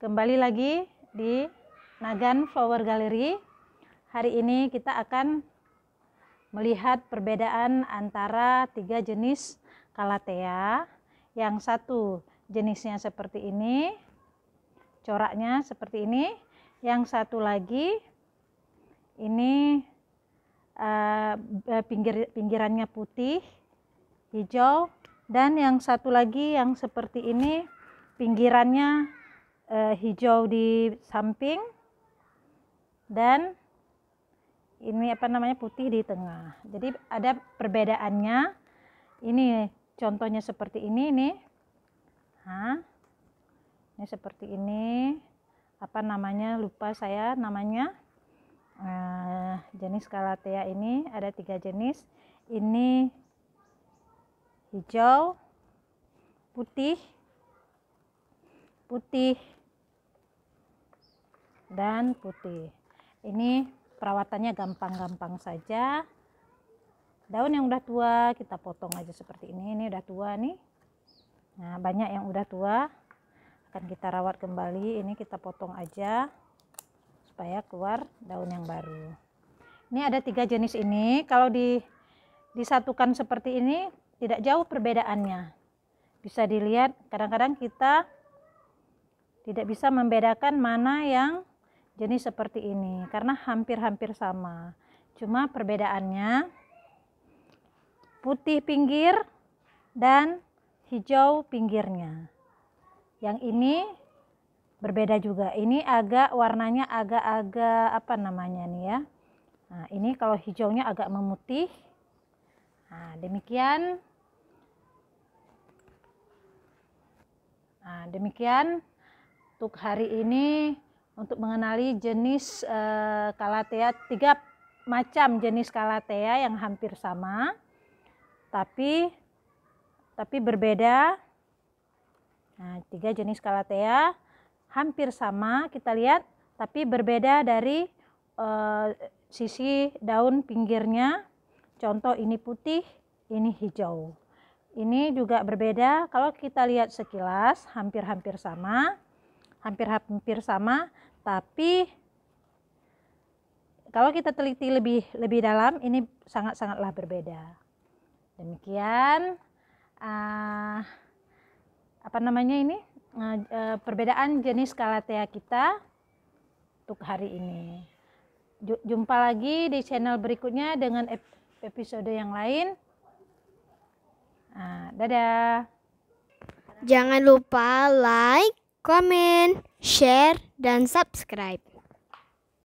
Kembali lagi di Nagan Flower Gallery. Hari ini kita akan melihat perbedaan antara tiga jenis kalatea. Yang satu jenisnya seperti ini, coraknya seperti ini. Yang satu lagi ini uh, pinggir pinggirannya putih, hijau, dan yang satu lagi yang seperti ini pinggirannya uh, hijau di samping dan ini apa namanya putih di tengah jadi ada perbedaannya ini contohnya seperti ini nih Hah? ini seperti ini apa namanya lupa saya namanya uh, jenis kalatea ini ada tiga jenis ini hijau putih putih dan putih ini perawatannya gampang-gampang saja daun yang udah tua kita potong aja seperti ini ini udah tua nih nah banyak yang udah tua akan kita rawat kembali ini kita potong aja supaya keluar daun yang baru ini ada tiga jenis ini kalau di disatukan seperti ini tidak jauh perbedaannya bisa dilihat kadang-kadang kita tidak bisa membedakan mana yang jenis seperti ini karena hampir-hampir sama cuma perbedaannya putih pinggir dan hijau pinggirnya yang ini berbeda juga ini agak warnanya agak-agak apa namanya nih ya nah, ini kalau hijaunya agak memutih nah, demikian nah, demikian untuk hari ini untuk mengenali jenis e, kalatea tiga macam jenis kalatea yang hampir sama tapi tapi berbeda nah tiga jenis kalatea hampir sama kita lihat tapi berbeda dari e, sisi daun pinggirnya contoh ini putih ini hijau ini juga berbeda kalau kita lihat sekilas hampir-hampir sama hampir-hampir sama, tapi kalau kita teliti lebih lebih dalam ini sangat-sangatlah berbeda. Demikian uh, apa namanya ini uh, perbedaan jenis kalatea kita untuk hari ini. Jumpa lagi di channel berikutnya dengan episode yang lain. Nah, dadah. Jangan lupa like, komen, share, dan subscribe.